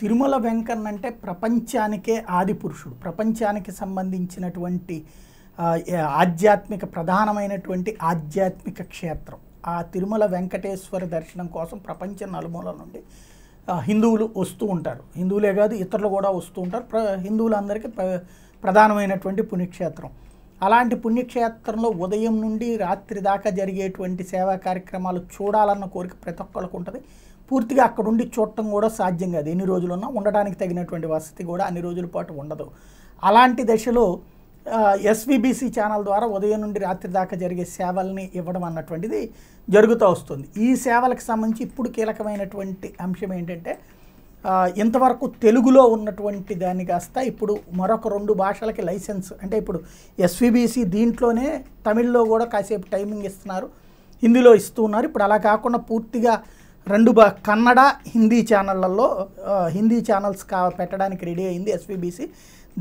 తిరుమల వెంకన్న అంటే ప్రపంచానికే ఆది పురుషుడు ప్రపంచానికి సంబంధించినటువంటి ఆధ్యాత్మిక ప్రధానమైనటువంటి ఆధ్యాత్మిక క్షేత్రం ఆ తిరుమల వెంకటేశ్వర దర్శనం కోసం ప్రపంచ నలుమూల నుండి హిందువులు వస్తూ ఉంటారు హిందువులే కాదు ఇతరులు కూడా వస్తూ ఉంటారు ప్ర హిందువులందరికీ ప్ర ప్రధానమైనటువంటి పుణ్యక్షేత్రం అలాంటి పుణ్యక్షేత్రంలో ఉదయం నుండి రాత్రి దాకా జరిగేటువంటి సేవా కార్యక్రమాలు చూడాలన్న కోరిక ప్రతి ఒక్కరికి ఉంటుంది పూర్తిగా అక్కడ ఉండి చూడటం కూడా సాధ్యం కాదు ఎన్ని రోజులు ఉన్నా ఉండడానికి తగినటువంటి వసతి కూడా అన్ని రోజుల పాటు ఉండదు అలాంటి దశలో ఎస్విబిసి ఛానల్ ద్వారా ఉదయం నుండి రాత్రి దాకా జరిగే సేవల్ని ఇవ్వడం అన్నటువంటిది జరుగుతూ వస్తుంది ఈ సేవలకు సంబంధించి ఇప్పుడు కీలకమైనటువంటి అంశం ఏంటంటే ఇంతవరకు తెలుగులో ఉన్నటువంటి దాన్ని కాస్త ఇప్పుడు మరొక రెండు భాషలకి లైసెన్స్ అంటే ఇప్పుడు ఎస్విబిసి దీంట్లోనే తమిళ్లో కూడా కాసేపు టైమింగ్ ఇస్తున్నారు హిందీలో ఇస్తున్నారు ఇప్పుడు అలా కాకుండా పూర్తిగా రెండు బా కన్నడ హిందీ ఛానళ్ళల్లో హిందీ ఛానల్స్ కా పెట్టడానికి రెడీ అయింది ఎస్పీబీసీ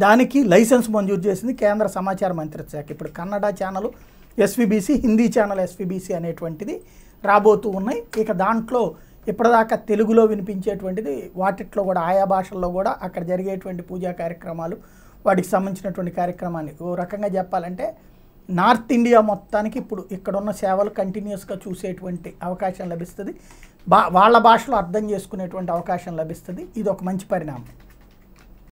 దానికి లైసెన్స్ మంజూరు చేసింది కేంద్ర సమాచార మంత్రిత్వ శాఖ ఇప్పుడు Kannada channel SVBC Hindi channel SVBC అనేటువంటిది రాబోతూ ఉన్నాయి ఇక దాంట్లో ఇప్పటిదాకా తెలుగులో వినిపించేటువంటిది వాటిట్లో కూడా ఆయా భాషల్లో కూడా అక్కడ జరిగేటువంటి పూజా కార్యక్రమాలు వాటికి సంబంధించినటువంటి కార్యక్రమాన్ని ఓ రకంగా చెప్పాలంటే నార్త్ ఇండియా మొత్తానికి ఇప్పుడు ఇక్కడున్న సేవలు కంటిన్యూస్గా చూసేటువంటి అవకాశం లభిస్తుంది బా వాళ్ళ భాషలో అర్థం చేసుకునేటువంటి అవకాశం లభిస్తుంది ఇది ఒక మంచి పరిణామం